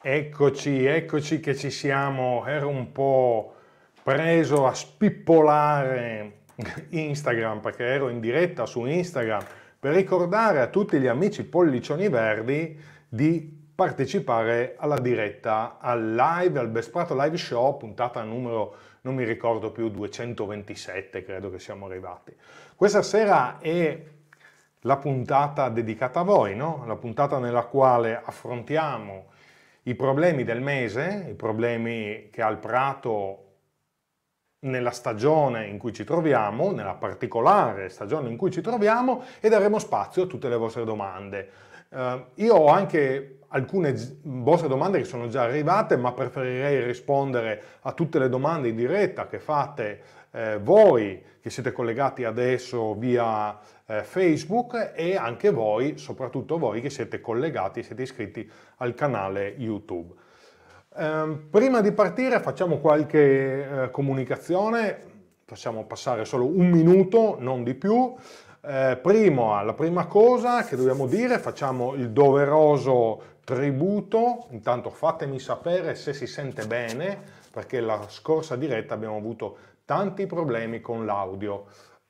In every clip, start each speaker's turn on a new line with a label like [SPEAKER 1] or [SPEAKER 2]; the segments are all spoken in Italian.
[SPEAKER 1] Eccoci, eccoci che ci siamo, ero un po' preso a spippolare Instagram perché ero in diretta su Instagram per ricordare a tutti gli amici pollicioni verdi di partecipare alla diretta, al live, al Besprato Live Show, puntata numero, non mi ricordo più, 227 credo che siamo arrivati. Questa sera è la puntata dedicata a voi, no? La puntata nella quale affrontiamo i problemi del mese, i problemi che ha il prato nella stagione in cui ci troviamo, nella particolare stagione in cui ci troviamo e daremo spazio a tutte le vostre domande. Eh, io ho anche alcune vostre domande che sono già arrivate, ma preferirei rispondere a tutte le domande in diretta che fate eh, voi che siete collegati adesso via eh, Facebook e anche voi, soprattutto voi che siete collegati e siete iscritti al canale YouTube. Eh, prima di partire facciamo qualche eh, comunicazione, possiamo passare solo un minuto, non di più. Eh, primo, la prima cosa che dobbiamo dire, facciamo il doveroso tributo, intanto fatemi sapere se si sente bene, perché la scorsa diretta abbiamo avuto tanti problemi con l'audio.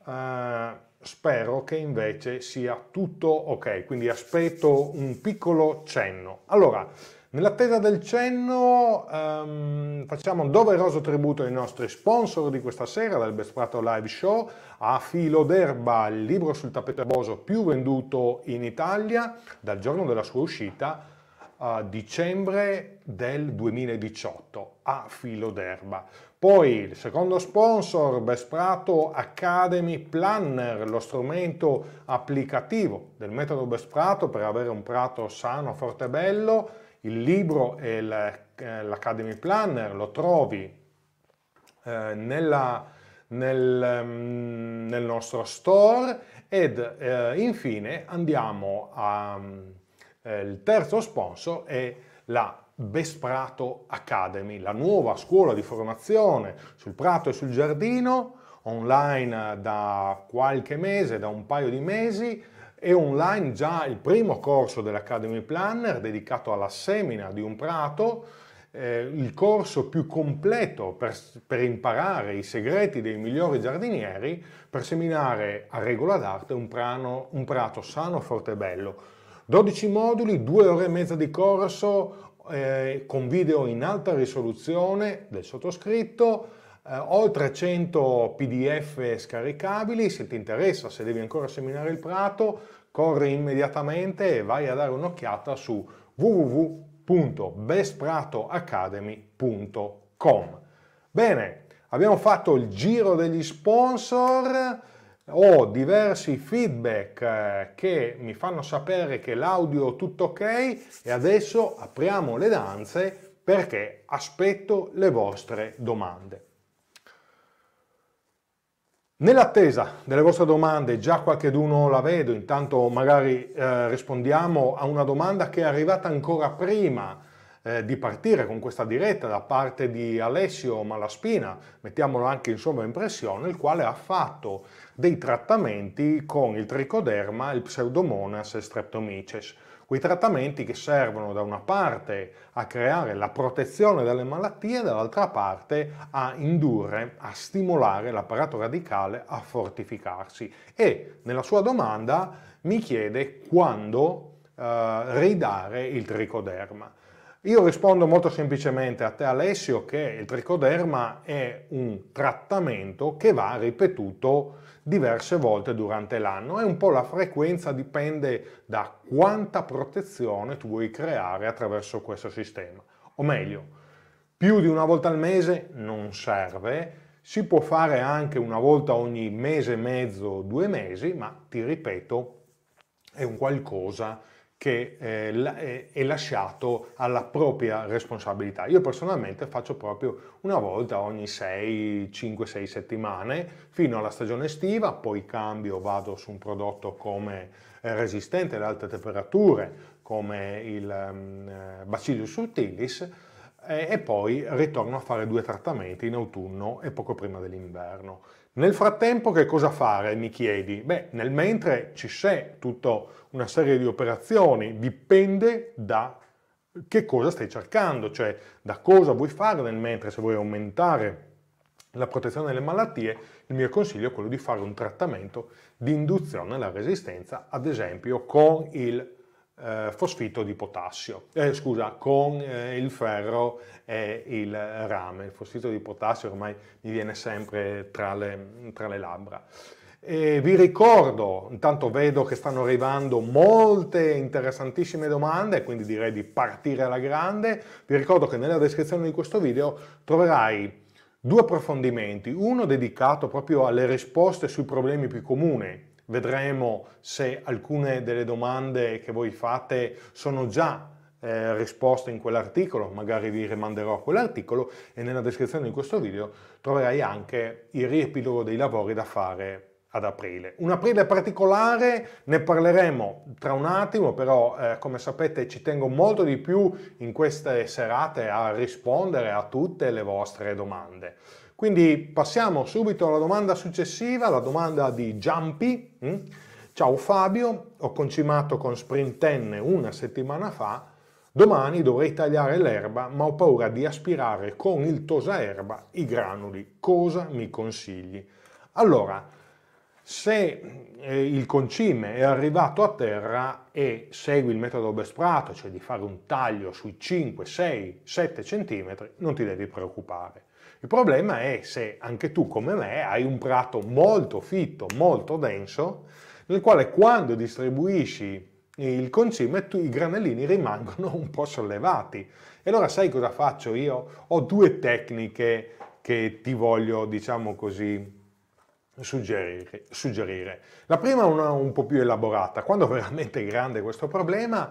[SPEAKER 1] Uh, spero che invece sia tutto ok, quindi aspetto un piccolo cenno. Allora, nell'attesa del cenno um, facciamo un doveroso tributo ai nostri sponsor di questa sera del Prato Live Show, a Filo d'Erba, il libro sul tappeto erboso più venduto in Italia dal giorno della sua uscita a dicembre del 2018 a Filo d'Erba. Poi il secondo sponsor, Besprato Academy Planner, lo strumento applicativo del metodo Besprato per avere un prato sano, forte e bello. Il libro e eh, l'Academy Planner lo trovi eh, nella, nel, mm, nel, nostro store ed eh, infine andiamo al mm, eh, terzo sponsor è la Best Prato Academy, la nuova scuola di formazione sul prato e sul giardino, online da qualche mese, da un paio di mesi, e online già il primo corso dell'Academy Planner dedicato alla semina di un prato, eh, il corso più completo per, per imparare i segreti dei migliori giardinieri per seminare a regola d'arte un, prano, un prato sano, forte e bello. 12 moduli, 2 ore e mezza di corso, eh, con video in alta risoluzione del sottoscritto, eh, oltre 100 PDF scaricabili, se ti interessa, se devi ancora seminare il prato, corri immediatamente e vai a dare un'occhiata su www.bestpratoacademy.com. Bene, abbiamo fatto il giro degli sponsor ho diversi feedback eh, che mi fanno sapere che l'audio è tutto ok e adesso apriamo le danze perché aspetto le vostre domande. Nell'attesa delle vostre domande, già qualcheduno la vedo, intanto magari eh, rispondiamo a una domanda che è arrivata ancora prima eh, di partire con questa diretta da parte di Alessio Malaspina, mettiamolo anche insomma in pressione, il quale ha fatto dei trattamenti con il tricoderma, il pseudomonas e streptomyces quei trattamenti che servono da una parte a creare la protezione dalle malattie, dall'altra parte a indurre, a stimolare l'apparato radicale a fortificarsi. E nella sua domanda mi chiede quando eh, ridare il tricoderma. Io rispondo molto semplicemente a te Alessio che il tricoderma è un trattamento che va ripetuto diverse volte durante l'anno e un po' la frequenza dipende da quanta protezione tu vuoi creare attraverso questo sistema. O meglio, più di una volta al mese non serve, si può fare anche una volta ogni mese e mezzo, due mesi, ma ti ripeto, è un qualcosa che che eh, eh, è lasciato alla propria responsabilità. Io personalmente faccio proprio una volta ogni 6, 5, 6 settimane fino alla stagione estiva, poi cambio, vado su un prodotto come eh, resistente alle alte temperature, come il mm, Bacillus subtilis, e poi ritorno a fare due trattamenti in autunno e poco prima dell'inverno. Nel frattempo che cosa fare, mi chiedi? Beh, nel mentre ci sei tutta una serie di operazioni, dipende da che cosa stai cercando, cioè da cosa vuoi fare nel mentre, se vuoi aumentare la protezione delle malattie, il mio consiglio è quello di fare un trattamento di induzione alla resistenza, ad esempio con il eh, fosfito di potassio, eh, scusa, con eh, il ferro e il rame. Il fosfito di potassio ormai mi viene sempre tra le, tra le labbra. E vi ricordo, intanto vedo che stanno arrivando molte interessantissime domande, quindi direi di partire alla grande. Vi ricordo che nella descrizione di questo video troverai due approfondimenti, uno dedicato proprio alle risposte sui problemi più comuni Vedremo se alcune delle domande che voi fate sono già eh, risposte in quell'articolo, magari vi rimanderò a quell'articolo e nella descrizione di questo video troverai anche il riepilogo dei lavori da fare ad aprile. Un aprile particolare, ne parleremo tra un attimo, però eh, come sapete ci tengo molto di più in queste serate a rispondere a tutte le vostre domande. Quindi passiamo subito alla domanda successiva, la domanda di Giampi. Mm? Ciao Fabio, ho concimato con Sprint N una settimana fa, domani dovrei tagliare l'erba ma ho paura di aspirare con il tosaerba i granuli, cosa mi consigli? Allora, se eh, il concime è arrivato a terra e segui il metodo best cioè di fare un taglio sui 5, 6, 7 centimetri, non ti devi preoccupare. Il problema è se anche tu come me hai un prato molto fitto, molto denso, nel quale quando distribuisci il concime tu, i granellini rimangono un po' sollevati. E allora sai cosa faccio io? Ho due tecniche che ti voglio, diciamo così, suggerire. suggerire. La prima è un po' più elaborata. Quando è veramente grande questo problema,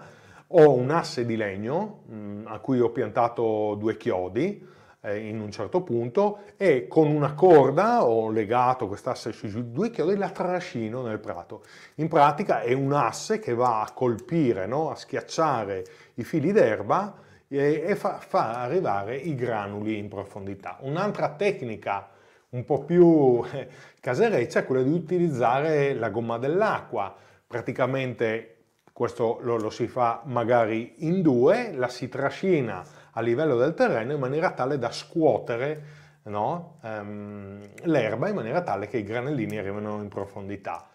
[SPEAKER 1] ho un asse di legno mh, mm, a cui ho piantato due chiodi eh, in un certo punto e con una corda ho legato quest'asse sui due chiodi e la trascino nel prato. In pratica è un asse che va a colpire, no? a schiacciare i fili d'erba e, e fa, fa arrivare i granuli in profondità. Un'altra tecnica un po' più eh, casereccia è quella di utilizzare la gomma dell'acqua. Praticamente questo lo, lo, si fa magari in due, la si trascina a livello del terreno in maniera tale da scuotere no? ehm, l'erba in maniera tale che i granellini arrivino in profondità.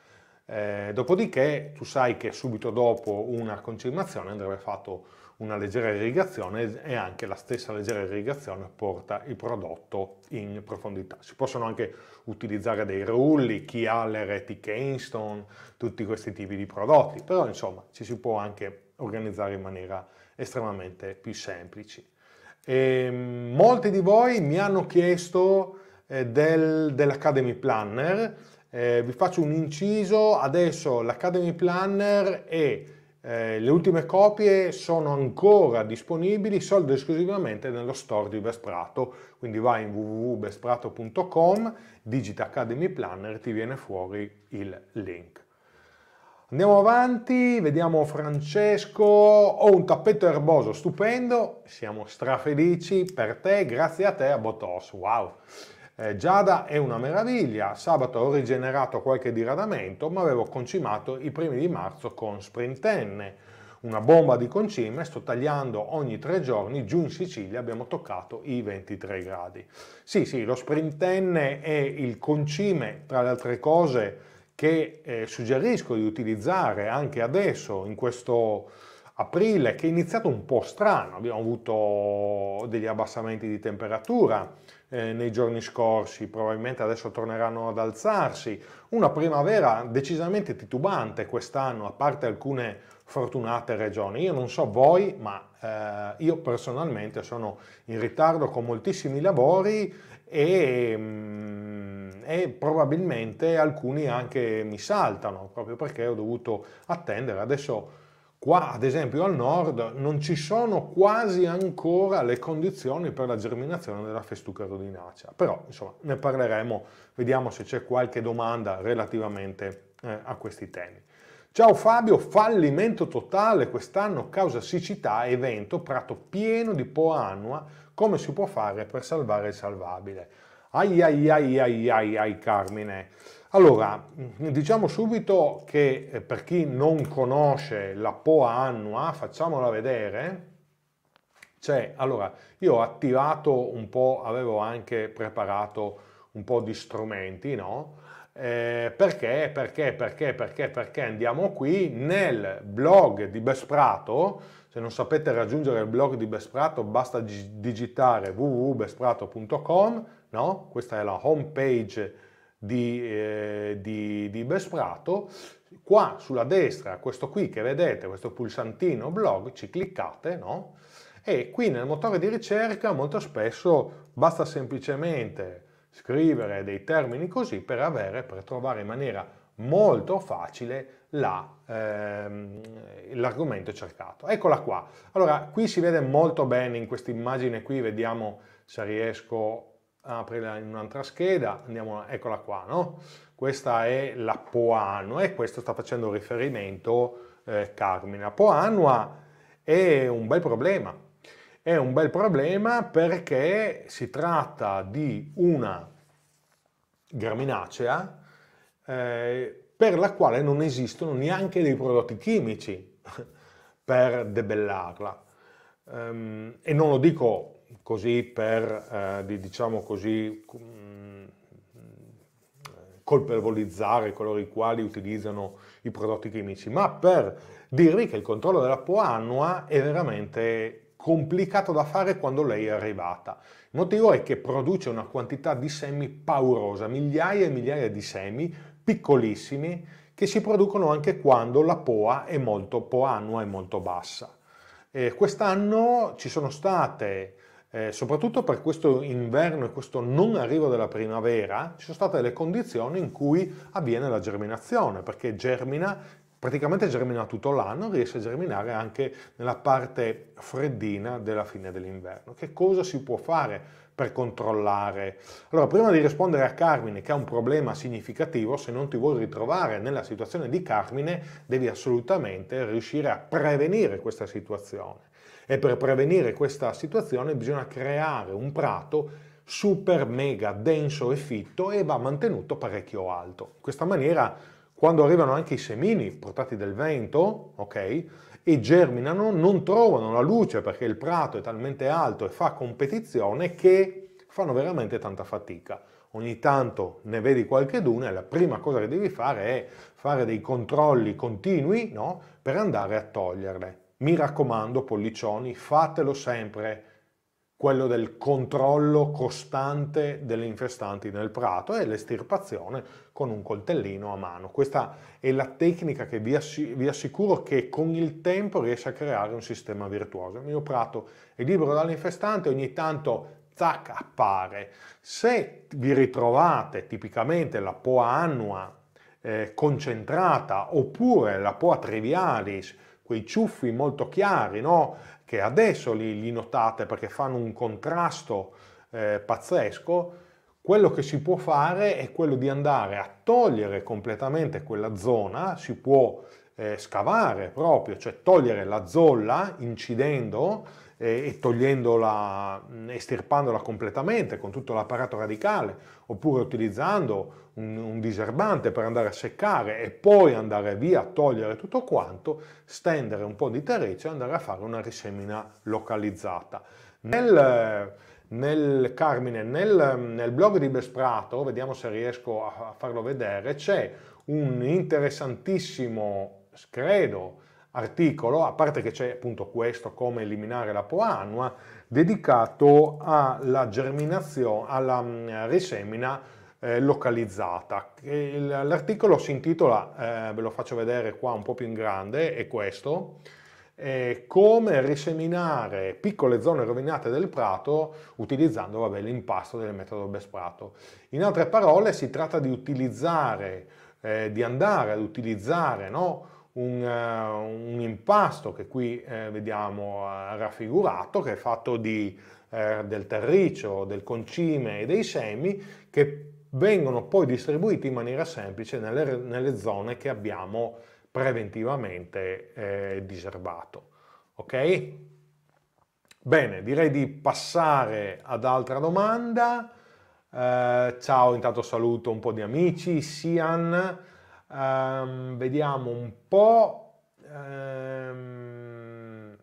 [SPEAKER 1] Eh, dopodiché tu sai che subito dopo una concimazione andrebbe fatto una leggera irrigazione e anche la stessa leggera irrigazione porta il prodotto in profondità. Si possono anche utilizzare dei rulli, chi ha le reti Kingston, tutti questi tipi di prodotti, però insomma ci si può anche organizzare in maniera estremamente più semplice. E ehm, molti di voi mi hanno chiesto eh, del, dell'Academy Planner, eh, vi faccio un inciso, adesso l'Academy Planner è eh, le ultime copie sono ancora disponibili solo ed esclusivamente nello store di Vesprato, quindi vai in www.vesprato.com, digita Academy Planner e ti viene fuori il link. Andiamo avanti, vediamo Francesco, ho un tappeto erboso stupendo, siamo strafelici per te, grazie a te a Botos, wow! Eh, Giada è una meraviglia, sabato ho rigenerato qualche diradamento, ma avevo concimato i primi di marzo con sprintenne. Una bomba di concime, sto tagliando ogni tre giorni, giù in Sicilia abbiamo toccato i 23 gradi. Sì, sì, lo sprintenne è il concime, tra le altre cose, che eh, suggerisco di utilizzare anche adesso, in questo aprile, che è iniziato un po' strano. Abbiamo avuto degli abbassamenti di temperatura, eh, nei giorni scorsi, probabilmente adesso torneranno ad alzarsi. Una primavera decisamente titubante quest'anno, a parte alcune fortunate regioni. Io non so voi, ma eh, io personalmente sono in ritardo con moltissimi lavori e, mm, e probabilmente alcuni anche mi saltano, proprio perché ho dovuto attendere. Adesso Qua, ad esempio, al nord non ci sono quasi ancora le condizioni per la germinazione della festuca rodinacea, però insomma ne parleremo, vediamo se c'è qualche domanda relativamente eh, a questi temi. Ciao Fabio, fallimento totale quest'anno causa siccità e vento, prato pieno di poa annua, come si può fare per salvare il salvabile? Ai ai ai ai ai ai Carmine. Allora, mm, diciamo subito che eh, per chi non conosce la POA annua, facciamola vedere. Cioè, allora, io ho attivato un po', avevo anche preparato un po' di strumenti, no? Eh, perché, perché, perché, perché, perché andiamo qui nel blog di Besprato, se non sapete raggiungere il blog di Besprato basta digitare www.besprato.com, no? Questa è la home page di, eh, di, di Besprato, qua sulla destra, questo qui che vedete, questo pulsantino blog, ci cliccate, no? E qui nel motore di ricerca molto spesso basta semplicemente scrivere dei termini così per avere, per trovare in maniera molto facile l'argomento la, ehm, cercato. Eccola qua. Allora, qui si vede molto bene in questa immagine qui, vediamo se riesco aprila in un'altra scheda, andiamo, eccola qua, no? Questa è la Poano e questo sta facendo riferimento eh, Carmina. Poanua è un bel problema, è un bel problema perché si tratta di una graminacea eh, per la quale non esistono neanche dei prodotti chimici per debellarla. Um, e non lo dico così per, eh, diciamo così, mm, colpevolizzare coloro i quali utilizzano i prodotti chimici, ma per dirvi che il controllo della poa annua è veramente complicato da fare quando lei è arrivata. Il motivo è che produce una quantità di semi paurosa, migliaia e migliaia di semi piccolissimi che si producono anche quando la poa è molto poa annua è molto bassa. Eh, quest'anno ci sono state eh, soprattutto per questo inverno e questo non arrivo della primavera, ci sono state le condizioni in cui avviene la germinazione, perché germina, praticamente germina tutto l'anno, riesce a germinare anche nella parte freddina della fine dell'inverno. Che cosa si può fare per controllare? Allora, prima di rispondere a Carmine, che ha un problema significativo, se non ti vuoi ritrovare nella situazione di Carmine, devi assolutamente riuscire a prevenire questa situazione. E per prevenire questa situazione bisogna creare un prato super mega denso e fitto e va mantenuto parecchio alto. In questa maniera quando arrivano anche i semini portati del vento, ok, e germinano, non trovano la luce perché il prato è talmente alto e fa competizione che fanno veramente tanta fatica. Ogni tanto ne vedi qualche duna la prima cosa che devi fare è fare dei controlli continui no? per andare a toglierle. Mi raccomando, pollicioni, fatelo sempre quello del controllo costante delle infestanti nel prato e l'estirpazione con un coltellino a mano. Questa è la tecnica che vi, assicuro che con il tempo riesce a creare un sistema virtuoso. Il mio prato è libero dall'infestante, ogni tanto zac appare. Se vi ritrovate tipicamente la poa annua eh, concentrata oppure la poa trivialis quei ciuffi molto chiari, no? che adesso li, li, notate perché fanno un contrasto eh, pazzesco, quello che si può fare è quello di andare a togliere completamente quella zona, si può eh, scavare proprio, cioè togliere la zolla incidendo eh, e togliendola, mm, estirpandola completamente con tutto l'apparato radicale, oppure utilizzando un, un diserbante per andare a seccare e poi andare via a togliere tutto quanto, stendere un po' di terriccio e andare a fare una risemina localizzata. Nel, nel Carmine, nel, nel, blog di Besprato, vediamo se riesco a farlo vedere, c'è un interessantissimo, credo, articolo, a parte che c'è appunto questo, come eliminare la poanua, dedicato alla germinazione, alla mm, risemina eh, localizzata. L'articolo si intitola, eh, ve lo faccio vedere qua un po' più in grande, è questo, eh, come riseminare piccole zone rovinate del prato utilizzando vabbè, l'impasto del metodo Best Prato. In altre parole si tratta di utilizzare, eh, di andare ad utilizzare no? Un, uh, un, impasto che qui eh, vediamo uh, raffigurato, che è fatto di, del terriccio, del concime e dei semi, che vengono poi distribuiti in maniera semplice nelle, nelle zone che abbiamo preventivamente eh, diserbato. Ok? Bene, direi di passare ad altra domanda. Eh, ciao, intanto saluto un po' di amici. Sian, ehm, vediamo un po'. Ehm,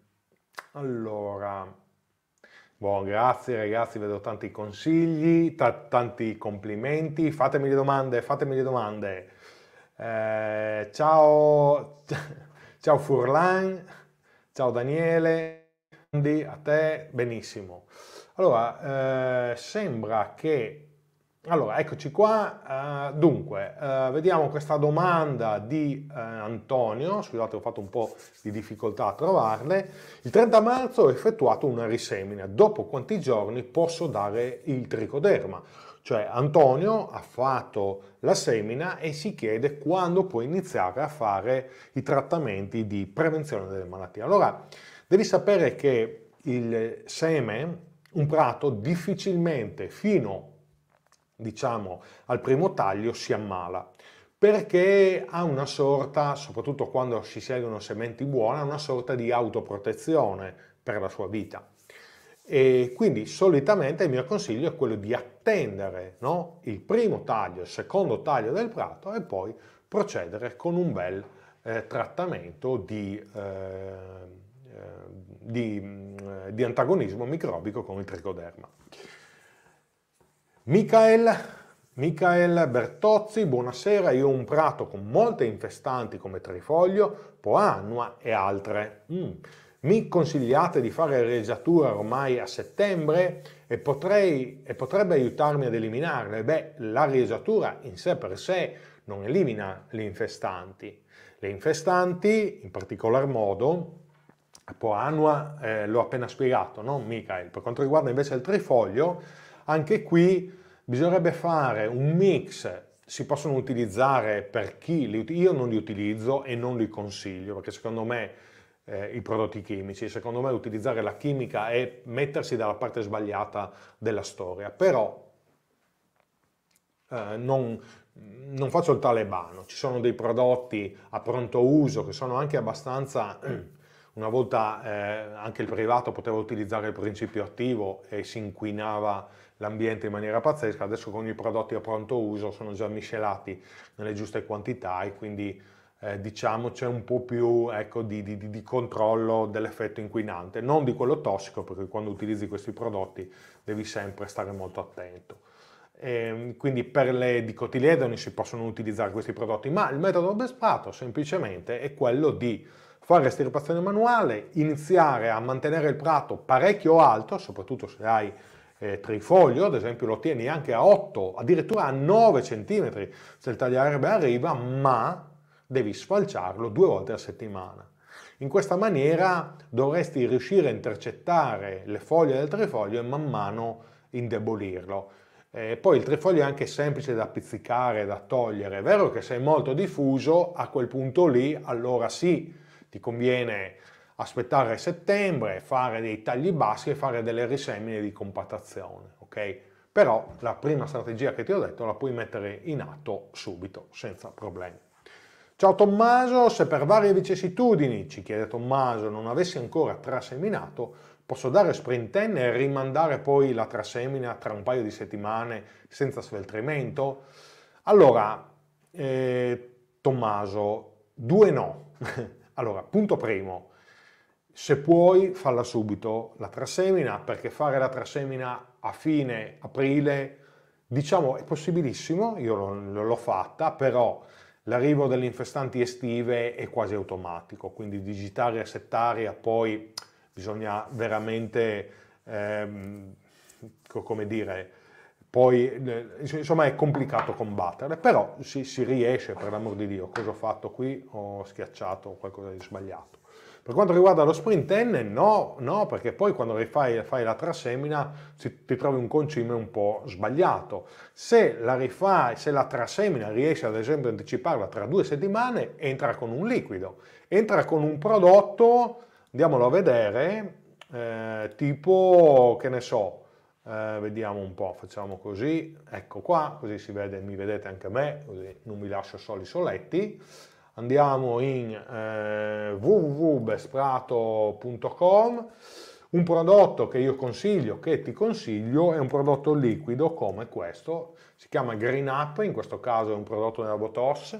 [SPEAKER 1] allora, Buon, grazie ragazzi, vedo tanti consigli, t- tanti complimenti. Fatemi le domande, fatemi le domande. Eh, ciao, ciao Furlan, ciao Daniele, a te, benissimo. Allora, eh, sembra che allora, eccoci qua. Uh, dunque, uh, vediamo questa domanda di uh, Antonio. Scusate, ho fatto un po' di difficoltà a trovarle. Il 30 marzo ho effettuato una risemina. Dopo quanti giorni posso dare il tricoderma? Cioè, Antonio ha fatto la semina e si chiede quando può iniziare a fare i trattamenti di prevenzione delle malattie. Allora, devi sapere che il seme, un prato, difficilmente fino a diciamo al primo taglio si ammala perché ha una sorta, soprattutto quando si seguono sementi buone, una sorta di autoprotezione per la sua vita. E quindi solitamente il mio consiglio è quello di attendere no? il primo taglio, il secondo taglio del prato e poi procedere con un bel eh, trattamento di, eh, eh di, mm, di antagonismo microbico con il tricoderma. Michael, Michael Bertozzi, buonasera, io ho un prato con molte infestanti come trifoglio, poannua e altre. Mm. Mi consigliate di fare resatura ormai a settembre e, potrei, e potrebbe aiutarmi ad eliminarle? Beh, la resatura in sé per sé non elimina le infestanti. Le infestanti, in particolar modo, Poanua eh, l'ho appena spiegato, non Michael? Per quanto riguarda invece il trifoglio, anche qui Bisognerebbe fare un mix, si possono utilizzare per chi li io non li utilizzo e non li consiglio perché secondo me eh, i prodotti chimici, secondo me utilizzare la chimica è mettersi dalla parte sbagliata della storia, però eh, non, non faccio il talebano, ci sono dei prodotti a pronto uso che sono anche abbastanza, una volta eh, anche il privato poteva utilizzare il principio attivo e si inquinava l'ambiente in maniera pazzesca, adesso con i prodotti a pronto uso sono già miscelati nelle giuste quantità e quindi eh, diciamo c'è un po' più ecco, di, di, di, controllo dell'effetto inquinante, non di quello tossico perché quando utilizzi questi prodotti devi sempre stare molto attento. E, ehm, quindi per le dicotiledoni si possono utilizzare questi prodotti, ma il metodo best prato semplicemente è quello di fare estirpazione manuale, iniziare a mantenere il prato parecchio alto, soprattutto se hai eh, trifoglio, ad esempio lo tieni anche a 8, addirittura a 9 cm se il tagliaerbe arriva, ma devi sfalciarlo due volte a settimana. In questa maniera dovresti riuscire a intercettare le foglie del trifoglio e man mano indebolirlo. Eh, poi il trifoglio è anche semplice da pizzicare, da togliere. È vero che se è molto diffuso, a quel punto lì, allora sì, ti conviene aspettare settembre, fare dei tagli bassi e fare delle risemine di compattazione, ok? Però la prima strategia che ti ho detto la puoi mettere in atto subito, senza problemi. Ciao Tommaso, se per varie vicissitudini, ci chiede Tommaso, non avessi ancora traseminato, posso dare sprint 10 e rimandare poi la trasemina tra un paio di settimane senza sveltrimento? Allora, eh, Tommaso, due no. allora, punto primo, se puoi, falla subito la trasemina, perché fare la trasemina a fine aprile, diciamo, è possibilissimo, io l'ho fatta, però l'arrivo delle infestanti estive è quasi automatico, quindi digitare e settaria, poi bisogna veramente, ehm, come dire, poi eh, insomma è complicato combatterle, però si, si riesce, per l'amor di Dio, cosa ho fatto qui? Ho schiacciato qualcosa di sbagliato. Per quanto riguarda lo sprint N, no, no perché poi quando rifai, fai la trasemina ti, ti, trovi un concime un po' sbagliato. Se la rifai, se la trasemina riesci ad esempio a anticiparla tra due settimane, entra con un liquido, entra con un prodotto, andiamolo a vedere, eh, tipo, che ne so, eh, vediamo un po', facciamo così, ecco qua, così si vede, mi vedete anche me, così non vi lascio soli soletti andiamo in eh, www.besprato.com. Un prodotto che io consiglio, che ti consiglio, è un prodotto liquido come questo, si chiama Green Up, in questo caso è un prodotto della Botos,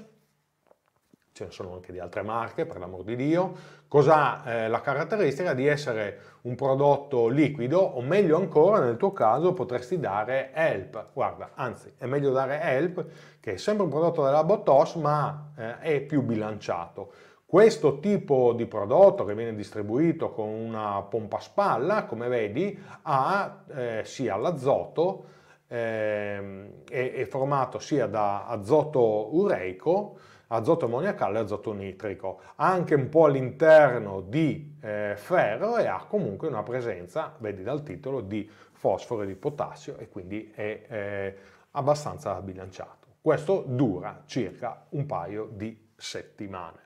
[SPEAKER 1] ce ne sono anche di altre marche, per l'amor di Dio, cos'ha eh, la caratteristica di essere un prodotto liquido o meglio ancora nel tuo caso potresti dare help, guarda, anzi è meglio dare help che è sempre un prodotto della Botos ma eh, è più bilanciato. Questo tipo di prodotto che viene distribuito con una pompa spalla, come vedi, ha eh, sia l'azoto, ehm, è, è formato sia da azoto ureico, azoto ammoniacale e azoto nitrico, anche un po' all'interno di eh, ferro e ha comunque una presenza, vedi dal titolo, di fosforo e di potassio e quindi è eh, abbastanza bilanciato. Questo dura circa un paio di settimane.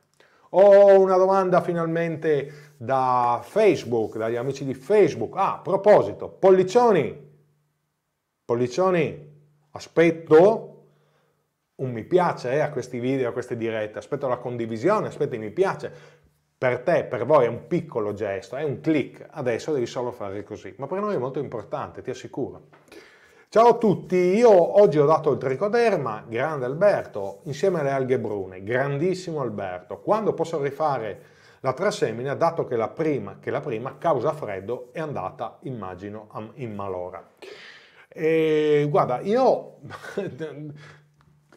[SPEAKER 1] Ho una domanda finalmente da Facebook, dagli amici di Facebook. Ah, a proposito, pollicioni, pollicioni, aspetto un mi piace eh, a questi video, a queste dirette, aspetto la condivisione, aspetto i mi piace. Per te, per voi è un piccolo gesto, è un click, adesso devi solo fare così, ma per noi è molto importante, ti assicuro. Ciao a tutti, io oggi ho dato il tricoderma, grande Alberto, insieme alle alghe brune, grandissimo Alberto. Quando posso rifare la trasemina, dato che la prima, che la prima causa freddo è andata, immagino, in malora. E, guarda, io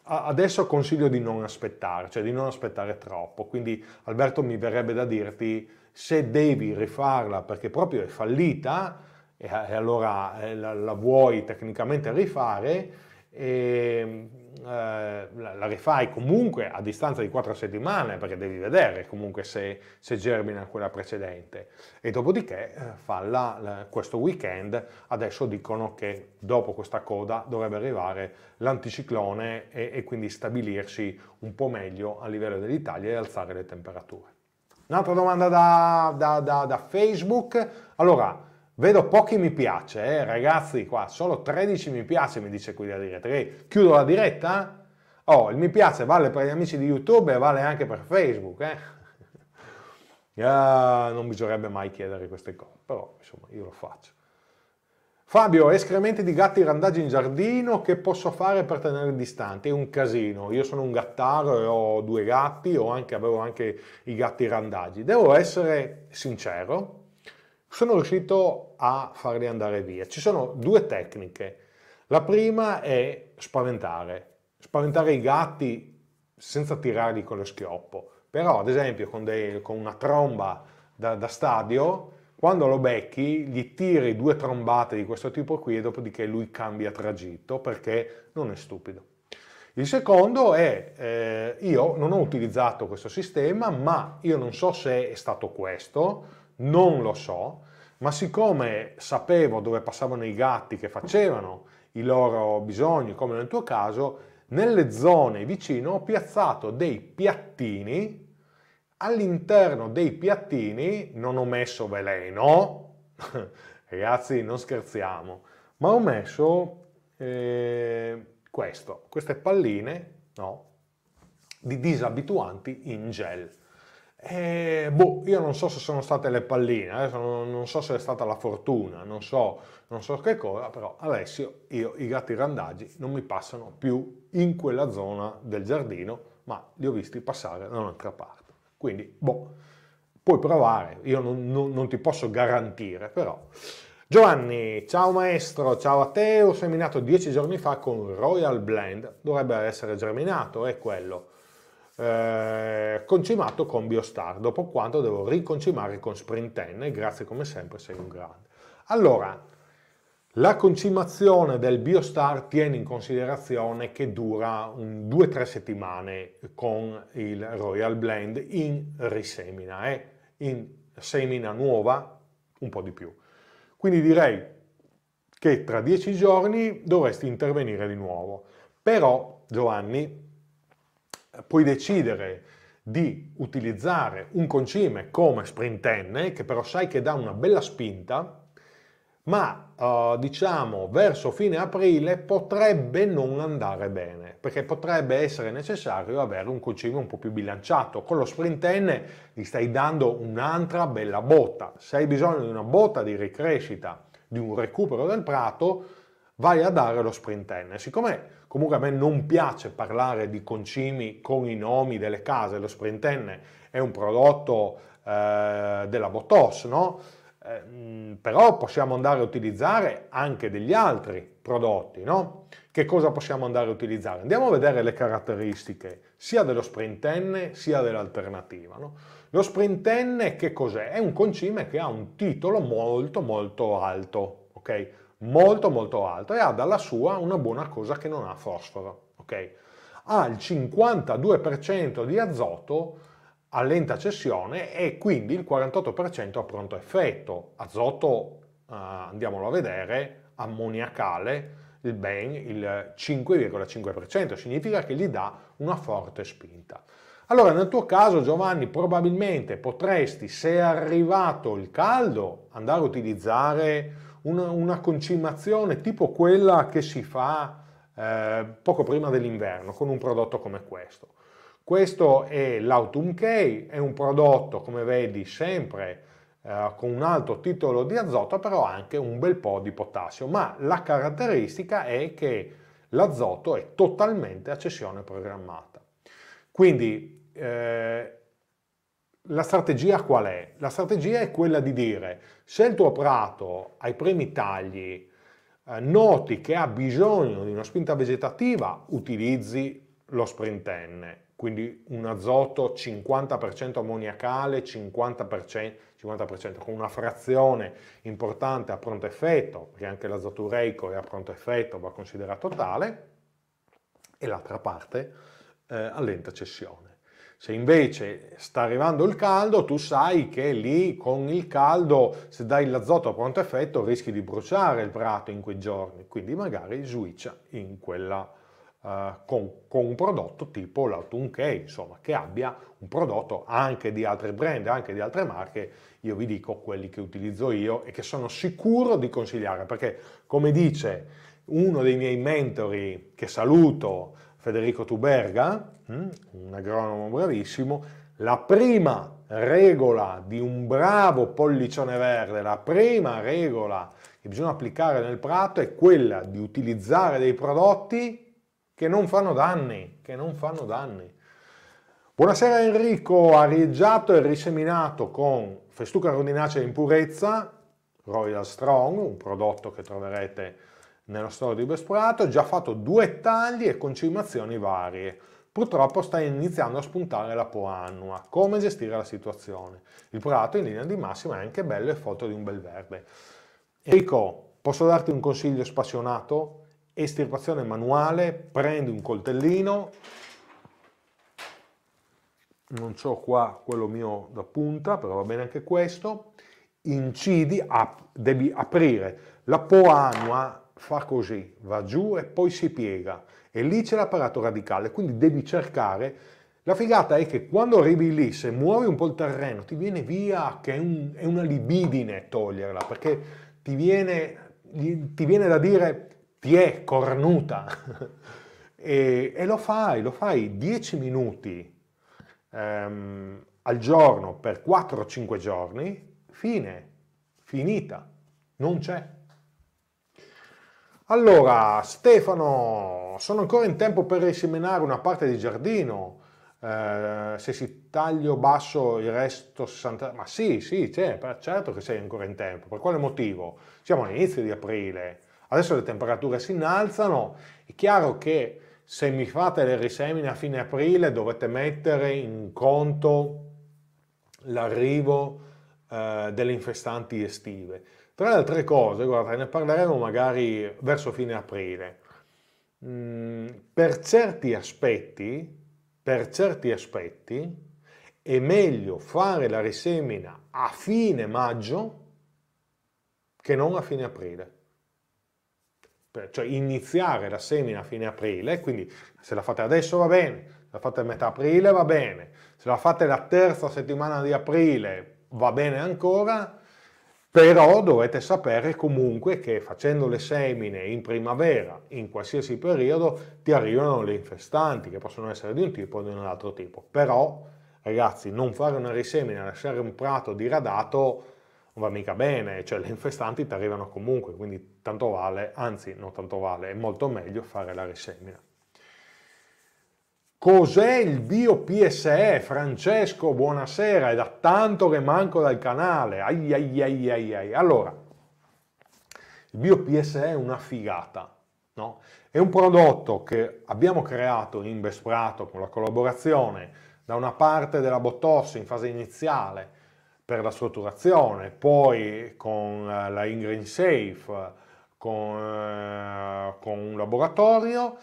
[SPEAKER 1] adesso consiglio di non aspettare, cioè di non aspettare troppo. Quindi Alberto mi verrebbe da dirti se devi rifarla perché proprio è fallita e, allora eh, la, vuoi tecnicamente rifare, e ehm, eh, la rifai comunque a distanza di quattro settimane perché devi vedere comunque se, se germina quella precedente e dopodiché eh, falla questo weekend adesso dicono che dopo questa coda dovrebbe arrivare l'anticiclone e, e quindi stabilirsi un po' meglio a livello dell'Italia e alzare le temperature un'altra domanda da, da, da, da Facebook allora Vedo pochi mi piace, eh? ragazzi, qua solo 13 mi piace, mi dice qui la diretta. Che chiudo la diretta? Oh, il mi piace vale per gli amici di YouTube e vale anche per Facebook, eh? ah, non bisognerebbe mai chiedere queste cose, però insomma io lo faccio. Fabio, escrementi di gatti randaggi in giardino, che posso fare per tenere distanti? È un casino. Io sono un gattaro e ho due gatti, ho anche, avevo anche i gatti randaggi. Devo essere sincero, sono riuscito a farli andare via. Ci sono due tecniche. La prima è spaventare, spaventare i gatti senza tirarli con lo schioppo, però ad esempio con, dei, con una tromba da, da stadio, quando lo becchi gli tiri due trombate di questo tipo qui e dopodiché lui cambia tragitto perché non è stupido. Il secondo è, eh, io non ho utilizzato questo sistema, ma io non so se è stato questo, non lo so, ma siccome sapevo dove passavano i gatti che facevano i loro bisogni, come nel tuo caso, nelle zone vicino ho piazzato dei piattini, all'interno dei piattini non ho messo veleno, ragazzi non scherziamo, ma ho messo eh, questo, queste palline no, di disabituanti in gel. Eh, boh, io non so se sono state le palline, adesso non, non so se è stata la fortuna, non so, non so che cosa, però Alessio, io i gatti randaggi non mi passano più in quella zona del giardino, ma li ho visti passare da un'altra parte. Quindi, boh, puoi provare, io non, non, non ti posso garantire, però. Giovanni, ciao maestro, ciao a te, ho seminato dieci giorni fa con Royal Blend, dovrebbe essere germinato, è quello. Eh, concimato con Biostar, dopo quanto devo riconcimare con Sprint 10 grazie come sempre sei un grande. Allora, la concimazione del Biostar tiene in considerazione che dura 2-3 settimane con il Royal Blend in risemina e eh? in semina nuova un po' di più. Quindi direi che tra 10 giorni dovresti intervenire di nuovo. Però, Giovanni, puoi decidere di utilizzare un concime come Sprint sprintenne, che però sai che dà una bella spinta, ma eh, diciamo verso fine aprile potrebbe non andare bene, perché potrebbe essere necessario avere un concime un po' più bilanciato. Con lo Sprint sprintenne gli stai dando un'altra bella botta. Se hai bisogno di una botta di ricrescita, di un recupero del prato, vai a dare lo Sprint sprintenne. Siccome Comunque a me non piace parlare di concimi con i nomi delle case, lo Sprintenne è un prodotto eh, della Botos, no? Eh, però possiamo andare a utilizzare anche degli altri prodotti, no? Che cosa possiamo andare a utilizzare? Andiamo a vedere le caratteristiche sia dello sprintenne sia dell'alternativa, no? Lo sprintenne che cos'è? È un concime che ha un titolo molto molto alto, ok? molto molto alta e ha dalla sua una buona cosa che non ha fosforo, ok? Ha il 52% di azoto a lenta cessione e quindi il 48% a pronto effetto. Azoto, eh, andiamolo a vedere, ammoniacale, il ben il 5,5%, significa che gli dà una forte spinta. Allora, nel tuo caso, Giovanni, probabilmente potresti, se è arrivato il caldo, andare a utilizzare una, una concimazione tipo quella che si fa eh, poco prima dell'inverno con un prodotto come questo. Questo è l'Autumn Key, è un prodotto come vedi sempre eh, con un alto titolo di azoto però anche un bel po' di potassio, ma la caratteristica è che l'azoto è totalmente a cessione programmata. Quindi eh, la strategia qual è? La strategia è quella di dire se il tuo prato ai primi tagli eh, noti che ha bisogno di una spinta vegetativa, utilizzi lo sprint N, quindi un azoto 50% ammoniacale, 50%, 50% con una frazione importante a pronto effetto, perché anche l'azoto ureico è a pronto effetto, va considerato tale, e l'altra parte eh, a lenta cessione. Se invece sta arrivando il caldo, tu sai che lì con il caldo, se dai l'azoto a pronto effetto, rischi di bruciare il prato in quei giorni. Quindi magari switch in quella, uh, con, con, un prodotto tipo l'Autumn K, insomma, che abbia un prodotto anche di altri brand, anche di altre marche. Io vi dico quelli che utilizzo io e che sono sicuro di consigliare, perché come dice uno dei miei mentori, che saluto, Federico Tuberga, mm, un agronomo bravissimo, la prima regola di un bravo pollicione verde, la prima regola che bisogna applicare nel prato è quella di utilizzare dei prodotti che non fanno danni, che non fanno danni. Buonasera Enrico, arieggiato e riseminato con festuca Rodinacea in purezza, Royal Strong, un prodotto che troverete nello storia di Besporato, già fatto due tagli e concimazioni varie. Purtroppo sta iniziando a spuntare la poannua. Come gestire la situazione? Il prato in linea di massima è anche bello e foto di un bel verde. Enrico, posso darti un consiglio spassionato? Estirpazione manuale, prendi un coltellino, non ho qua quello mio da punta, però va bene anche questo, incidi, ap devi aprire. La poa annua fa così, va giù e poi si piega e lì c'è l'apparato radicale, quindi devi cercare. La figata è che quando arrivi lì, se muovi un po' il terreno, ti viene via che è, un, è una libidine toglierla, perché ti viene, ti viene da dire ti è cornuta. e, e, lo fai, lo fai 10 minuti ehm, al giorno per 4-5 giorni, fine, finita, non c'è. Allora, Stefano, sono ancora in tempo per riseminare una parte di giardino. Eh, se si taglio basso il resto 60... Ma sì, sì, certo che sei ancora in tempo. Per quale motivo? Siamo all'inizio di aprile. Adesso le temperature si innalzano. È chiaro che se mi fate le risemine a fine aprile dovete mettere in conto l'arrivo eh, delle infestanti estive tra le altre cose, guarda, ne parleremo magari verso fine aprile. Mm, per certi aspetti, per certi aspetti, è meglio fare la risemina a fine maggio che non a fine aprile. Cioè iniziare la semina a fine aprile, quindi se la fate adesso va bene, se la fate a metà aprile va bene, se la fate la terza settimana di aprile va bene ancora, però dovete sapere comunque che facendo le semine in primavera, in qualsiasi periodo, ti arrivano le infestanti, che possono essere di un tipo o di un altro tipo. Però, ragazzi, non fare una risemina, lasciare un prato diradato non va mica bene, cioè le infestanti ti arrivano comunque, quindi tanto vale, anzi non tanto vale, è molto meglio fare la risemina. Cos'è il BioPSE? Francesco, buonasera, è da tanto che manco dal canale. Ai ai ai ai ai. Allora, il BioPSE è una figata, no? È un prodotto che abbiamo creato in Besprato con la collaborazione da una parte della Botox in fase iniziale per la strutturazione, poi con eh, la Ingreen Safe, con, eh, con un laboratorio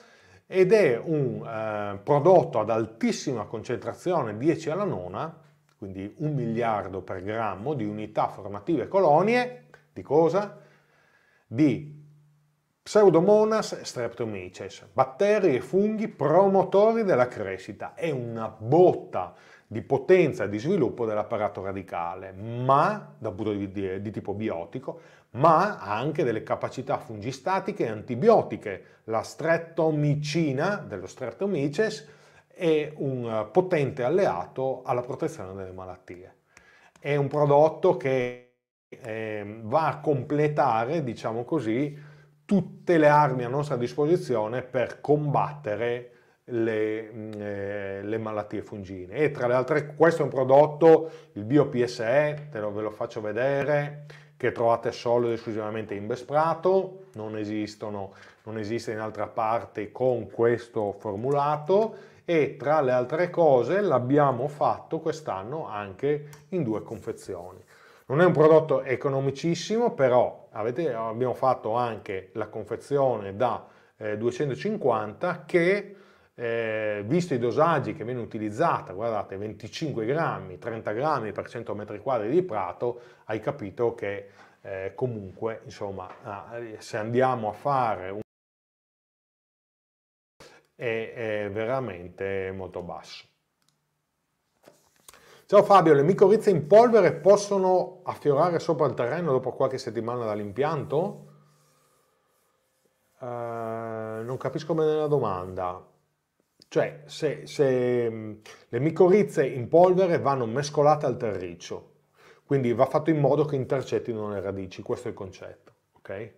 [SPEAKER 1] ed è un eh, prodotto ad altissima concentrazione 10 alla nona, quindi un miliardo per grammo di unità formative colonie, di cosa? Di Pseudomonas streptomyces, batteri e funghi promotori della crescita. È una botta di potenza e di sviluppo dell'apparato radicale, ma dal punto di vista di tipo biotico, ma anche delle capacità fungistatiche e antibiotiche. La streptomicina dello streptomices è un eh, potente alleato alla protezione delle malattie. È un prodotto che eh, va a completare, diciamo così, tutte le armi a nostra disposizione per combattere le, mm, eh, le, malattie fungine. E tra le altre, questo è un prodotto, il BioPSE, te lo, ve lo faccio vedere, che trovate solo ed esclusivamente in Besprato, non, esistono, non esiste in altra parte con questo formulato e tra le altre cose l'abbiamo fatto quest'anno anche in due confezioni. Non è un prodotto economicissimo, però avete, abbiamo fatto anche la confezione da eh, 250 che eh, visto i dosaggi che viene utilizzata, guardate, 25 grammi, 30 grammi per 100 metri quadri di prato, hai capito che eh, comunque, insomma, ah, se andiamo a fare un... è, è veramente molto basso. Ciao Fabio, le micorizze in polvere possono affiorare sopra il terreno dopo qualche settimana dall'impianto? Eh, non capisco bene la domanda. Cioè, se, se mm, le micorizze in polvere vanno mescolate al terriccio, quindi va fatto in modo che intercettino le radici, questo è il concetto, ok?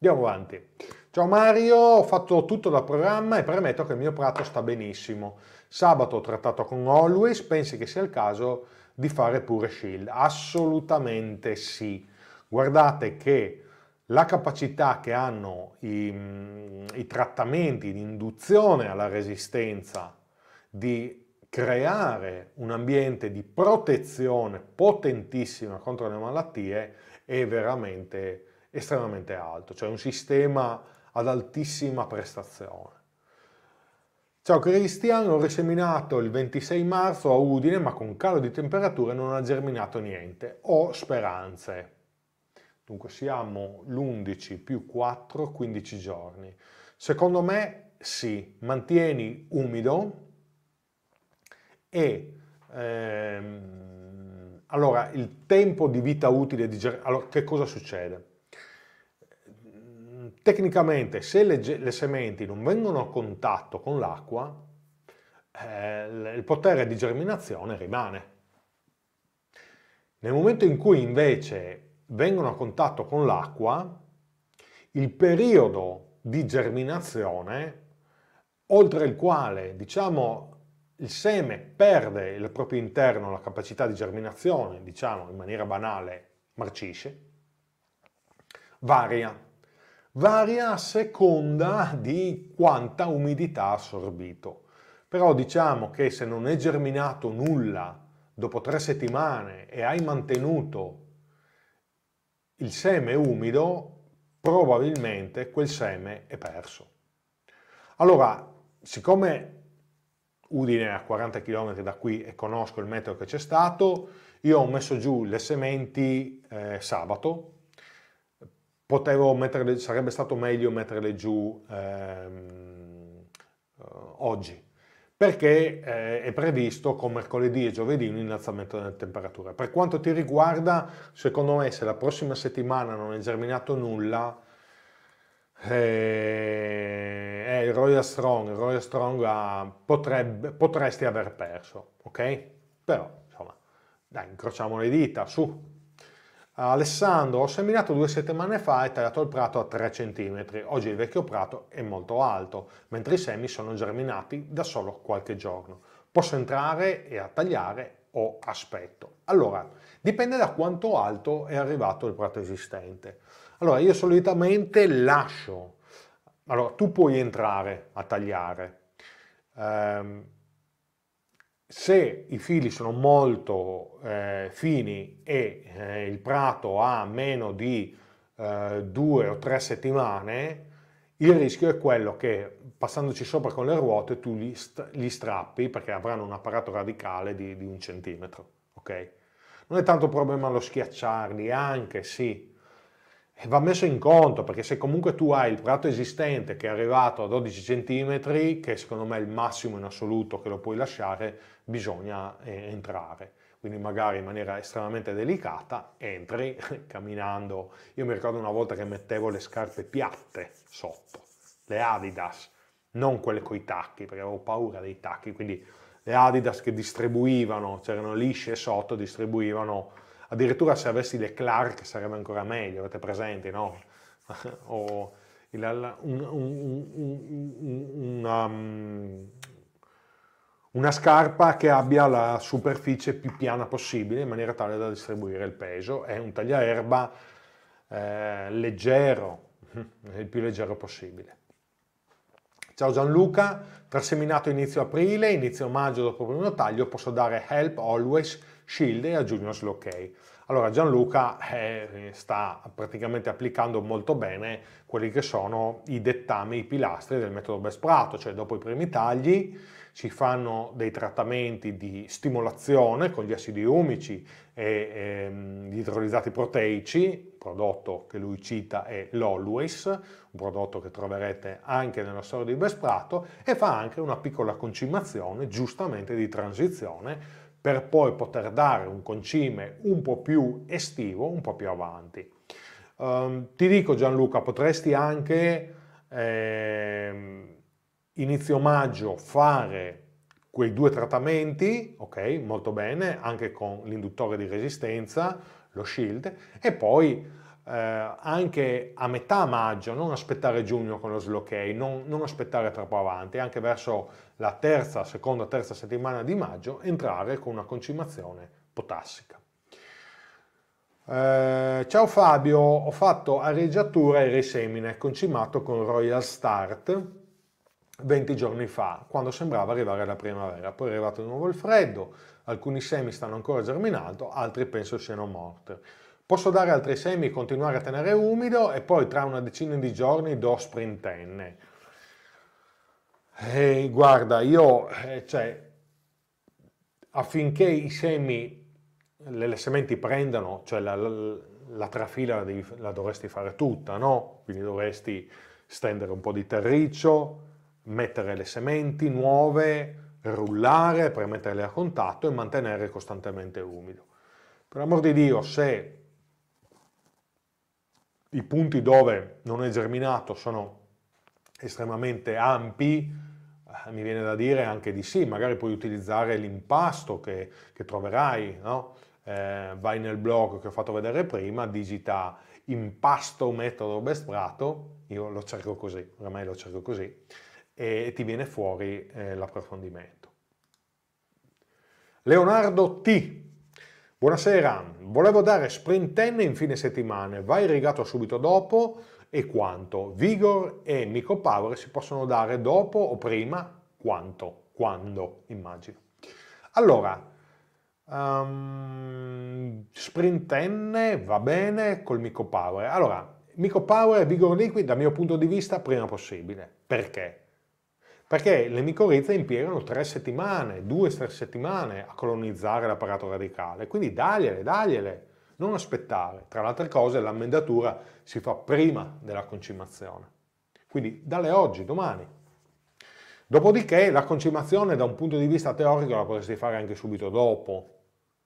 [SPEAKER 1] Andiamo avanti. Ciao Mario, ho fatto tutto da programma e premetto che il mio prato sta benissimo. Sabato ho trattato con Always, pensi che sia il caso di fare pure Shield? Assolutamente sì. Guardate che la capacità che hanno i, mm, i trattamenti di induzione alla resistenza di creare un ambiente di protezione potentissima contro le malattie è veramente estremamente alto, cioè un sistema ad altissima prestazione. Ciao Cristiano, ho riseminato il 26 marzo a Udine ma con calo di temperature non ha germinato niente, ho speranze. Dunque siamo l'11 più 4, 15 giorni. Secondo me sì, mantieni umido e ehm, allora il tempo di vita utile di germoglio, allora che cosa succede? Mm, tecnicamente se le, le sementi non vengono a contatto con l'acqua, eh, il potere di germinazione rimane. Nel momento in cui invece vengono a contatto con l'acqua, il periodo di germinazione oltre il quale diciamo il seme perde il proprio interno la capacità di germinazione, diciamo in maniera banale marcisce, varia. Varia a seconda di quanta umidità ha assorbito. Però diciamo che se non è germinato nulla dopo tre settimane e hai mantenuto il seme umido, probabilmente quel seme è perso. Allora, siccome Udine è a 40 km da qui e conosco il meteo che c'è stato, io ho messo giù le sementi eh, sabato, metterle, sarebbe stato meglio metterle giù eh, oggi, perché eh, è previsto con mercoledì e giovedì un innalzamento della temperatura. Per quanto ti riguarda, secondo me se la prossima settimana non è germinato nulla, eh, eh, il Royal Strong, il Royal Strong ha, potrebbe, potresti aver perso, ok? Però, insomma, dai, incrociamo le dita, su, Alessandro, ho seminato due settimane fa e tagliato il prato a 3 cm. Oggi il vecchio prato è molto alto, mentre i semi sono germinati da solo qualche giorno. Posso entrare e a tagliare o aspetto? Allora, dipende da quanto alto è arrivato il prato esistente. Allora, io solitamente lascio. Allora, tu puoi entrare a tagliare. Ehm, se i fili sono molto eh, fini e eh, il prato ha meno di eh, due o tre settimane, il rischio è quello che passandoci sopra con le ruote tu li, st- li strappi perché avranno un apparato radicale di, di un centimetro. Okay? Non è tanto un problema lo schiacciarli, anche sì, e va messo in conto perché se comunque tu hai il prato esistente che è arrivato a 12 cm, che secondo me è il massimo in assoluto che lo puoi lasciare, bisogna eh, entrare. Quindi magari in maniera estremamente delicata entri camminando. Io mi ricordo una volta che mettevo le scarpe piatte sotto, le Adidas, non quelle coi tacchi, perché avevo paura dei tacchi, quindi le Adidas che distribuivano, c'erano lisce sotto, distribuivano Addirittura se avessi le Clark sarebbe ancora meglio, avete presente, no? o il, un, un, un, una, mm, una scarpa che abbia la superficie più piana possibile in maniera tale da distribuire il peso è un tagliaerba eh, leggero, il più leggero possibile. Ciao Gianluca, traseminato inizio aprile, inizio maggio dopo il primo taglio posso dare help always shield e a Juniors l'ok. Allora Gianluca eh, sta praticamente applicando molto bene quelli che sono i dettami, i pilastri del metodo Besprato, cioè dopo i primi tagli si fanno dei trattamenti di stimolazione con gli acidi umici e ehm, gli idrolizzati proteici, il prodotto che lui cita è l'Always, un prodotto che troverete anche nella storia di Besprato, e fa anche una piccola concimazione, giustamente di transizione, per poi poter dare un concime un po' più estivo, un po' più avanti. Um, ti dico Gianluca, potresti anche... Ehm, inizio maggio fare quei due trattamenti, ok, molto bene, anche con l'induttore di resistenza, lo shield, e poi eh, anche a metà maggio, non aspettare giugno con lo slokay, non, non aspettare troppo avanti, anche verso la terza, seconda, terza settimana di maggio, entrare con una concimazione potassica. Eh, ciao Fabio, ho fatto areggiatura e resemine concimato con Royal Start 20 giorni fa, quando sembrava arrivare la primavera. Poi è arrivato di nuovo il freddo, alcuni semi stanno ancora germinando, altri penso siano morti. Posso dare altri semi, continuare a tenere umido e poi tra una decina di giorni do sprintenne. E guarda, io, eh, cioè, affinché i semi, le, le sementi prendano, cioè la, la, la trafila la, devi, la dovresti fare tutta, no? Quindi dovresti stendere un po' di terriccio, mettere le sementi nuove, rullare per metterle a contatto e mantenere costantemente umido. Per amor di Dio, se i punti dove non è germinato sono estremamente ampi, eh, mi viene da dire anche di sì, magari puoi utilizzare l'impasto che, che troverai, no? eh, vai nel blog che ho fatto vedere prima, digita impasto metodo best prato, io lo cerco così, oramai lo cerco così, e ti viene fuori eh, l'approfondimento. Leonardo T. Buonasera, volevo dare sprint 10 in fine settimana, vai rigato subito dopo e quanto? Vigor e Mico Power si possono dare dopo o prima? Quanto? Quando? Immagino. Allora, um, ehm, sprint 10 va bene col Mico Power. Allora, Mico Power e Vigor Liquid dal mio punto di vista prima possibile. Perché? perché le micorizze impiegano tre settimane, due tre settimane a colonizzare l'apparato radicale, quindi dagliele, dagliele, non aspettare. Tra le altre cose l'ammendatura si fa prima della concimazione, quindi dalle oggi, domani. Dopodiché la concimazione da un punto di vista teorico la potresti fare anche subito dopo,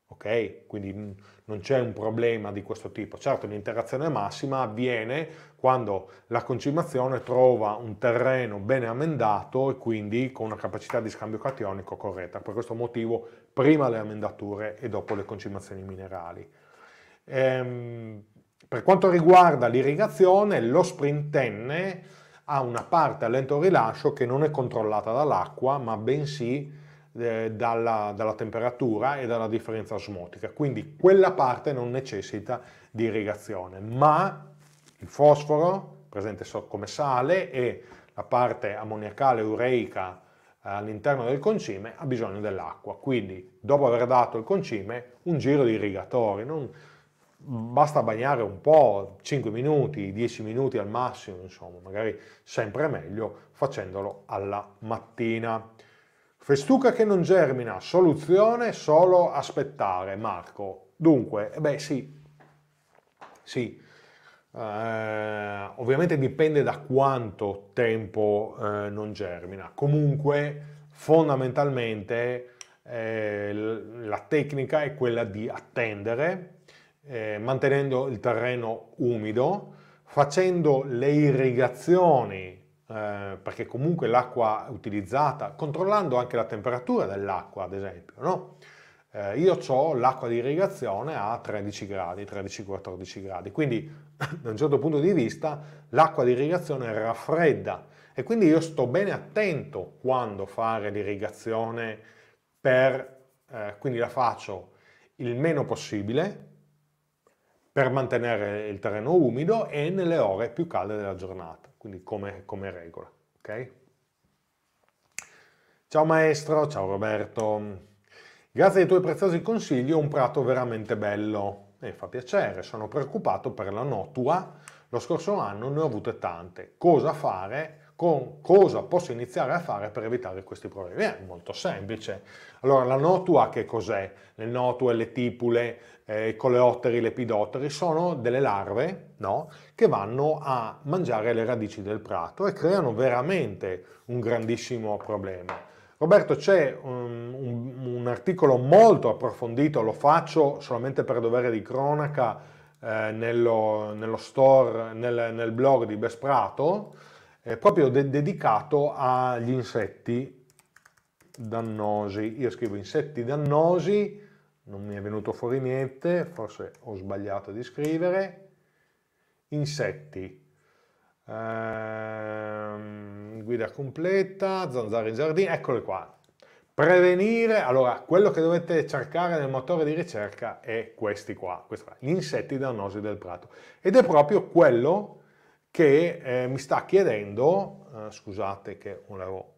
[SPEAKER 1] ok? Quindi mm, non c'è un problema di questo tipo. Certo, l'interazione massima avviene quando la concimazione trova un terreno bene ammendato e quindi con una capacità di scambio cationico corretta. Per questo motivo prima le ammendature e dopo le concimazioni minerali. Ehm, per quanto riguarda l'irrigazione, lo sprintenne ha una parte a lento rilascio che non è controllata dall'acqua, ma bensì eh, dalla, dalla temperatura e dalla differenza osmotica, quindi quella parte non necessita di irrigazione, ma il fosforo presente come sale e la parte ammoniacale ureica eh, all'interno del concime ha bisogno dell'acqua. Quindi, dopo aver dato il concime, un giro di irrigatore. Non... Basta bagnare un po', 5 minuti, 10 minuti al massimo, insomma, magari sempre meglio facendolo alla mattina. Festuca che non germina, soluzione solo aspettare, Marco. Dunque, eh beh sì, sì. Eh, ovviamente dipende da quanto tempo eh, non germina. Comunque, fondamentalmente, eh, la tecnica è quella di attendere, eh, mantenendo il terreno umido, facendo le irrigazioni eh, perché comunque l'acqua utilizzata, controllando anche la temperatura dell'acqua, ad esempio, no? eh, io ho l'acqua di irrigazione a 13 gradi, 13-14 gradi, quindi da un certo punto di vista l'acqua di irrigazione raffredda e quindi io sto bene attento quando fare l'irrigazione per, eh, quindi la faccio il meno possibile per mantenere il terreno umido e nelle ore più calde della giornata quindi come, come regola. Okay? Ciao maestro, ciao Roberto, grazie ai tuoi preziosi consigli ho un prato veramente bello Mi eh, fa piacere, sono preoccupato per la notua, lo scorso anno ne ho avute tante, cosa fare? con cosa posso iniziare a fare per evitare questi problemi? È molto semplice. Allora, la notua che cos'è? Le notue, le tipule, eh, i coleotteri, le pidotteri sono delle larve no? che vanno a mangiare le radici del prato e creano veramente un grandissimo problema. Roberto, c'è un, um, un, un articolo molto approfondito, lo faccio solamente per dovere di cronaca eh, nello, nello store, nel, nel blog di Besprato, eh, proprio de dedicato agli insetti dannosi. Io scrivo insetti dannosi, non mi è venuto fuori niente, forse ho sbagliato di scrivere. Insetti. Ehm, guida completa, zanzare in giardino, eccole qua. Prevenire, allora quello che dovete cercare nel motore di ricerca è questi qua, questi qua gli insetti dannosi del prato. Ed è proprio quello che eh, mi sta chiedendo, eh, scusate che volevo,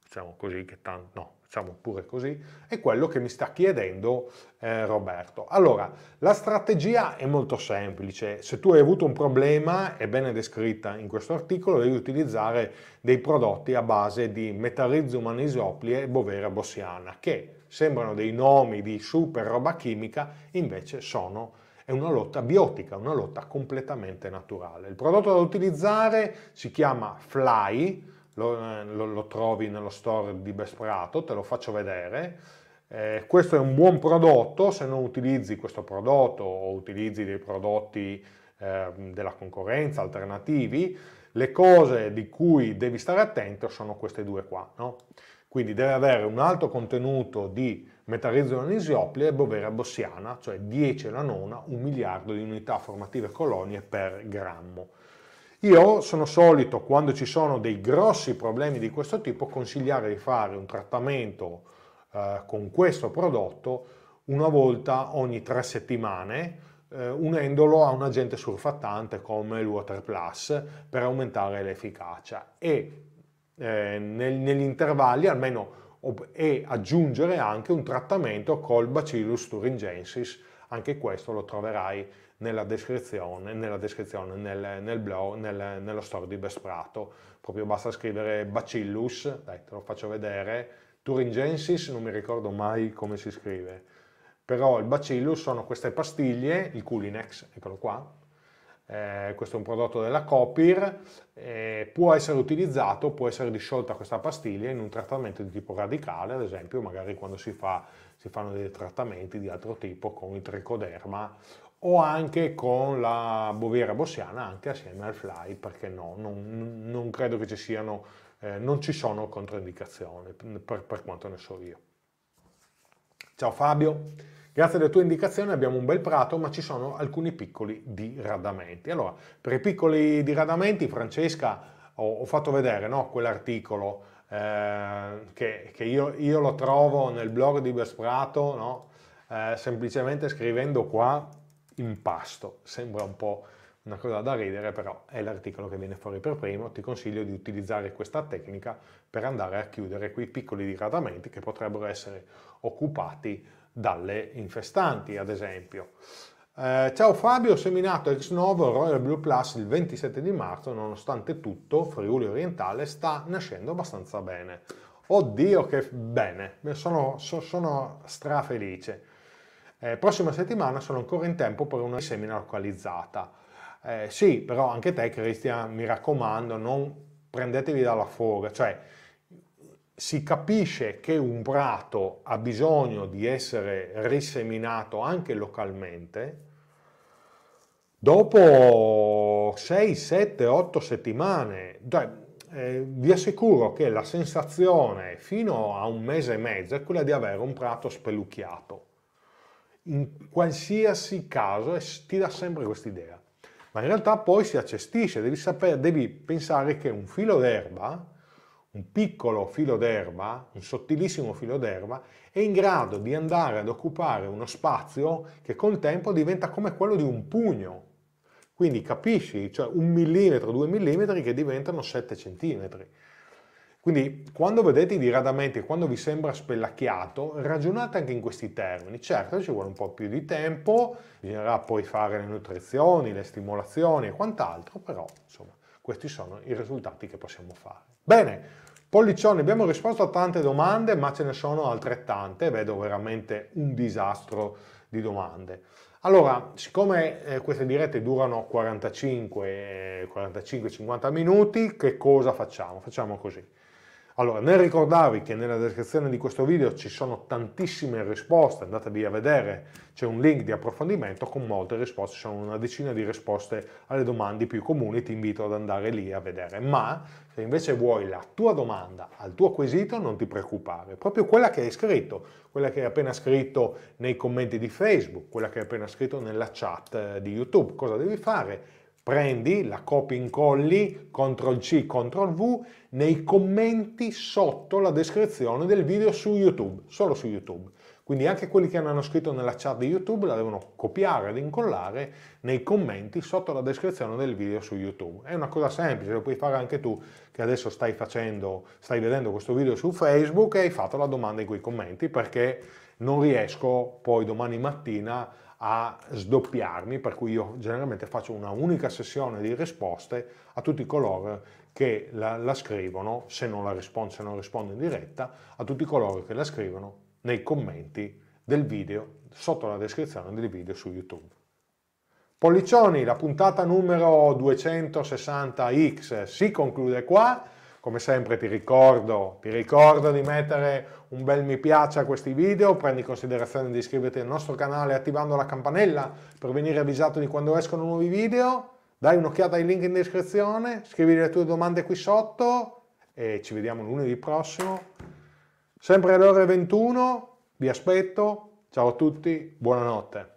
[SPEAKER 1] diciamo così, che tanto, no, diciamo pure così, è quello che mi sta chiedendo eh, Roberto. Allora, la strategia è molto semplice, se tu hai avuto un problema, è bene descritta in questo articolo, devi utilizzare dei prodotti a base di Metarizzum anisoplie e Bovera bossiana, che sembrano dei nomi di super roba chimica, invece sono è una lotta biotica, una lotta completamente naturale. Il prodotto da utilizzare si chiama Fly, lo, eh, lo, lo trovi nello store di Besprato, te lo faccio vedere. Eh, questo è un buon prodotto, se non utilizzi questo prodotto o utilizzi dei prodotti eh, della concorrenza alternativi, le cose di cui devi stare attento sono queste due qua. No? Quindi deve avere un alto contenuto di metarizzano Anisiople e Bovera Bossiana, cioè 10 alla nona, un miliardo di unità formative colonie per grammo. Io sono solito, quando ci sono dei grossi problemi di questo tipo, consigliare di fare un trattamento eh, con questo prodotto una volta ogni tre settimane, eh, unendolo a un agente surfattante come il Water Plus per aumentare l'efficacia e eh, nel, negli intervalli, almeno e aggiungere anche un trattamento col Bacillus thuringiensis, anche questo lo troverai nella descrizione, nella descrizione nel, nel blog, nel, nello store di Besprato. Proprio basta scrivere Bacillus, dai, te lo faccio vedere, Thuringiensis non mi ricordo mai come si scrive, però il Bacillus sono queste pastiglie, il Culinex, eccolo qua, eh, questo è un prodotto della Copir, eh, può essere utilizzato, può essere disciolta questa pastiglia in un trattamento di tipo radicale, ad esempio magari quando si, fa, si fanno dei trattamenti di altro tipo con il tricoderma o anche con la boviera bossiana, anche assieme al fly, perché no, non, non credo che ci siano, eh, non ci sono controindicazioni per, per quanto ne so io. Ciao Fabio! Grazie alle tue indicazioni abbiamo un bel prato, ma ci sono alcuni piccoli diradamenti. Allora, per i piccoli diradamenti, Francesca, ho, ho fatto vedere no, quell'articolo eh, che, che io, io, lo trovo nel blog di Besprato, no? eh, semplicemente scrivendo qua impasto. Sembra un po' una cosa da ridere, però è l'articolo che viene fuori per primo. Ti consiglio di utilizzare questa tecnica per andare a chiudere quei piccoli diradamenti che potrebbero essere occupati dalle infestanti, ad esempio. Eh, ciao Fabio, ho seminato ex novo Royal Blue Plus il 27 di marzo, nonostante tutto Friuli Orientale sta nascendo abbastanza bene. Oddio che bene, sono, so, sono strafelice. Eh, prossima settimana sono ancora in tempo per una semina localizzata. Eh, sì, però anche te Cristian, mi raccomando, non prendetevi dalla foga, cioè si capisce che un prato ha bisogno di essere riseminato anche localmente, dopo 6, 7, 8 settimane, cioè, eh, vi assicuro che la sensazione fino a un mese e mezzo è quella di avere un prato spelucchiato. In qualsiasi caso eh, ti dà sempre questa idea. Ma in realtà poi si accestisce, devi, sapere, devi pensare che un filo d'erba un piccolo d'erba, un sottilissimo filo d'erba, è in grado di andare ad occupare uno spazio che col tempo diventa come quello di un pugno. Quindi capisci, cioè un millimetro, due millimetri che diventano sette centimetri. Quindi quando vedete i diradamenti, quando vi sembra spellacchiato, ragionate anche in questi termini. Certo ci vuole un po' più di tempo, bisognerà poi fare le nutrizioni, le stimolazioni e quant'altro, però insomma questi sono i risultati che possiamo fare. Bene, Pollicione, abbiamo risposto a tante domande, ma ce ne sono altrettante, vedo veramente un disastro di domande. Allora, siccome eh, queste dirette durano 45-50 eh, minuti, che cosa facciamo? Facciamo così. Allora, nel ricordarvi che nella descrizione di questo video ci sono tantissime risposte, andatevi a vedere, c'è un link di approfondimento con molte risposte, ci sono una decina di risposte alle domande più comuni, ti invito ad andare lì a vedere. Ma se invece vuoi la tua domanda al tuo quesito, non ti preoccupare, proprio quella che hai scritto, quella che hai appena scritto nei commenti di Facebook, quella che hai appena scritto nella chat eh, di YouTube, cosa devi fare? prendi, la copy incolli, CTRL C, CTRL V, nei commenti sotto la descrizione del video su YouTube, solo su YouTube. Quindi anche quelli che non hanno scritto nella chat di YouTube la devono copiare ed incollare nei commenti sotto la descrizione del video su YouTube. È una cosa semplice, lo puoi fare anche tu che adesso stai facendo, stai vedendo questo video su Facebook e hai fatto la domanda in quei commenti perché non riesco poi domani mattina a sdoppiarmi, per cui io generalmente faccio una unica sessione di risposte a tutti coloro che la, la scrivono, se non la rispondo, se non rispondo in diretta, a tutti coloro che la scrivono nei commenti del video, sotto la descrizione del video su YouTube. Pollicioni, la puntata numero 260X si conclude qua come sempre ti ricordo, ti ricordo di mettere un bel mi piace a questi video, prendi in considerazione di iscriverti al nostro canale attivando la campanella per venire avvisato di quando escono nuovi video, dai un'occhiata ai link in descrizione, scrivi le tue domande qui sotto e ci vediamo lunedì prossimo, sempre alle ore 21, vi aspetto, ciao a tutti, buonanotte.